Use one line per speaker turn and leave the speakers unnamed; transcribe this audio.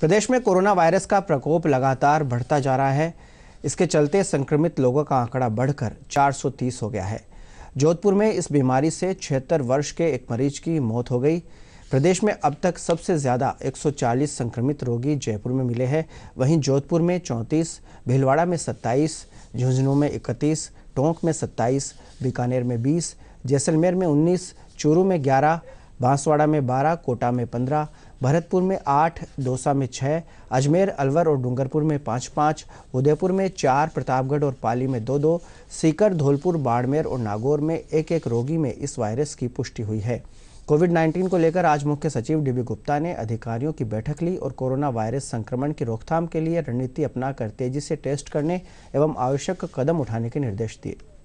प्रदेश में corona virus का प्रकोप लगातार बढ़ता जा रहा है इसके चलते संक्रमित लोगों का आंकड़ा बढ़कर 430 हो गया है जोधपुर में इस बीमारी से छिहत्तर वर्ष के एक मरीज की मौत हो गई प्रदेश में अब तक सबसे ज़्यादा 140 संक्रमित रोगी जयपुर में मिले हैं वहीं जोधपुर में 34, भीलवाड़ा में 27, झुंझुनू में 31, टोंक में 27, बीकानेर में 20, जैसलमेर में 19, चूरू में 11, बांसवाड़ा में 12, कोटा में 15, भरतपुर में आठ दौसा में छः अजमेर अलवर और डूंगरपुर में पाँच पाँच उदयपुर में चार प्रतापगढ़ और पाली में दो दो सीकर धौलपुर बाड़मेर और नागौर में एक एक रोगी में इस वायरस की पुष्टि हुई है कोविड 19 को लेकर आज मुख्य सचिव डीबी गुप्ता ने अधिकारियों की बैठक ली और कोरोना वायरस संक्रमण की रोकथाम के लिए रणनीति अपनाकर तेजी से टेस्ट करने एवं आवश्यक कदम उठाने के निर्देश दिए